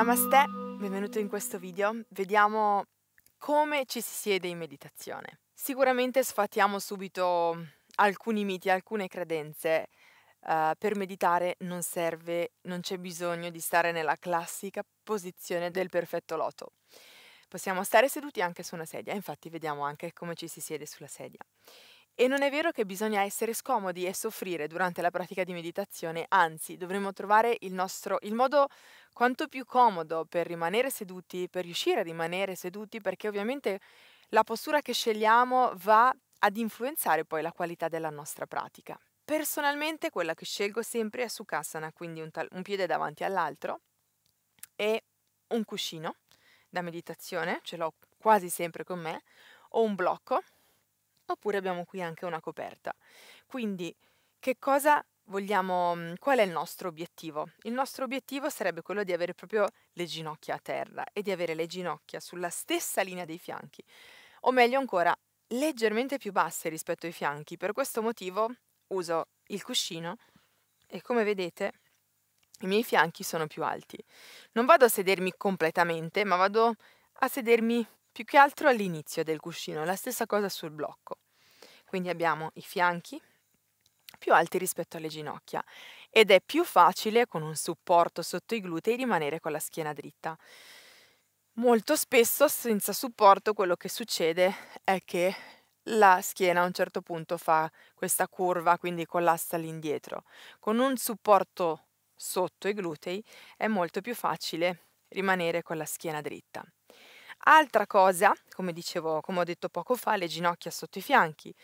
Namaste, benvenuto in questo video. Vediamo come ci si siede in meditazione. Sicuramente sfatiamo subito alcuni miti, alcune credenze. Uh, per meditare non serve, non c'è bisogno di stare nella classica posizione del perfetto loto. Possiamo stare seduti anche su una sedia, infatti vediamo anche come ci si siede sulla sedia. E non è vero che bisogna essere scomodi e soffrire durante la pratica di meditazione, anzi dovremmo trovare il, nostro, il modo quanto più comodo per rimanere seduti, per riuscire a rimanere seduti, perché ovviamente la postura che scegliamo va ad influenzare poi la qualità della nostra pratica. Personalmente quella che scelgo sempre è Sukhasana, quindi un, tal- un piede davanti all'altro e un cuscino da meditazione, ce l'ho quasi sempre con me, o un blocco oppure abbiamo qui anche una coperta. Quindi che cosa vogliamo, mm, qual è il nostro obiettivo? Il nostro obiettivo sarebbe quello di avere proprio le ginocchia a terra e di avere le ginocchia sulla stessa linea dei fianchi, o meglio ancora leggermente più basse rispetto ai fianchi. Per questo motivo uso il cuscino e come vedete i miei fianchi sono più alti. Non vado a sedermi completamente, ma vado a sedermi più che altro all'inizio del cuscino, la stessa cosa sul blocco. Quindi abbiamo i fianchi più alti rispetto alle ginocchia ed è più facile con un supporto sotto i glutei rimanere con la schiena dritta. Molto spesso senza supporto quello che succede è che la schiena a un certo punto fa questa curva, quindi collassa all'indietro. Con un supporto sotto i glutei è molto più facile rimanere con la schiena dritta. Altra cosa, come dicevo, come ho detto poco fa, le ginocchia sotto i fianchi.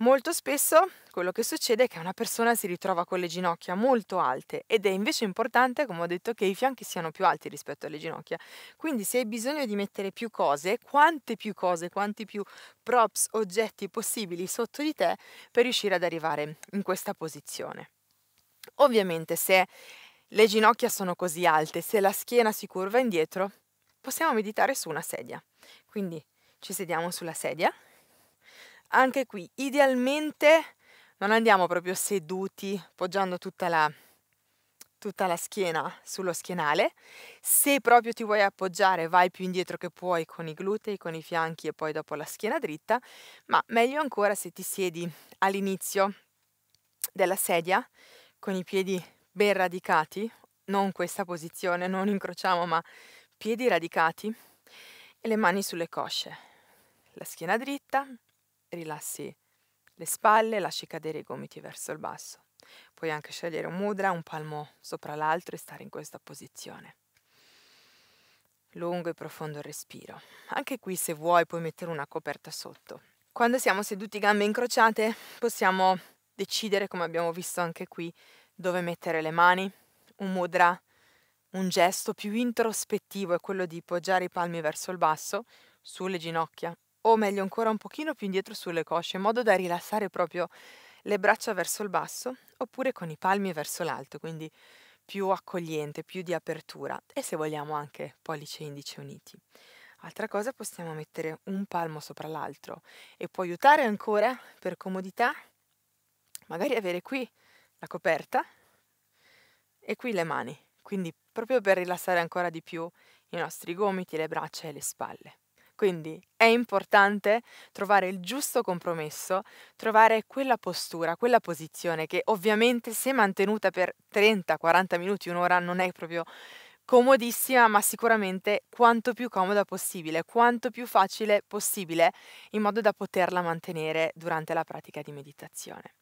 Molto spesso quello che succede è che una persona si ritrova con le ginocchia molto alte ed è invece importante, come ho detto, che i fianchi siano più alti rispetto alle ginocchia. Quindi se hai bisogno di mettere più cose, quante più cose, quanti più props, oggetti possibili sotto di te per riuscire ad arrivare in questa posizione. Ovviamente se le ginocchia sono così alte, se la schiena si curva indietro, possiamo meditare su una sedia. Quindi ci sediamo sulla sedia. Anche qui, idealmente non andiamo proprio seduti, poggiando tutta la, tutta la schiena sullo schienale. Se proprio ti vuoi appoggiare, vai più indietro che puoi con i glutei, con i fianchi e poi dopo la schiena dritta, ma meglio ancora se ti siedi all'inizio della sedia con i piedi ben radicati, non questa posizione, non incrociamo, ma piedi radicati e le mani sulle cosce. La schiena dritta, rilassi le spalle, lasci cadere i gomiti verso il basso. Puoi anche scegliere un mudra, un palmo sopra l'altro e stare in questa posizione. Lungo e profondo il respiro. Anche qui se vuoi puoi mettere una coperta sotto. Quando siamo seduti gambe incrociate possiamo decidere, come abbiamo visto anche qui, dove mettere le mani, un mudra un gesto più introspettivo è quello di poggiare i palmi verso il basso, sulle ginocchia, o meglio ancora un pochino più indietro sulle cosce, in modo da rilassare proprio le braccia verso il basso, oppure con i palmi verso l'alto, quindi più accogliente, più di apertura e se vogliamo anche pollice e indice uniti. Altra cosa possiamo mettere un palmo sopra l'altro e può aiutare ancora per comodità magari avere qui la coperta e qui le mani quindi proprio per rilassare ancora di più i nostri gomiti, le braccia e le spalle. Quindi è importante trovare il giusto compromesso, trovare quella postura, quella posizione che ovviamente se mantenuta per 30, 40 minuti, un'ora non è proprio comodissima, ma sicuramente quanto più comoda possibile, quanto più facile possibile, in modo da poterla mantenere durante la pratica di meditazione.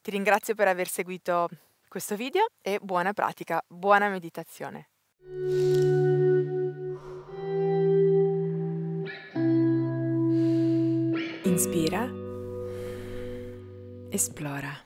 Ti ringrazio per aver seguito questo video e buona pratica, buona meditazione. Inspira. Esplora.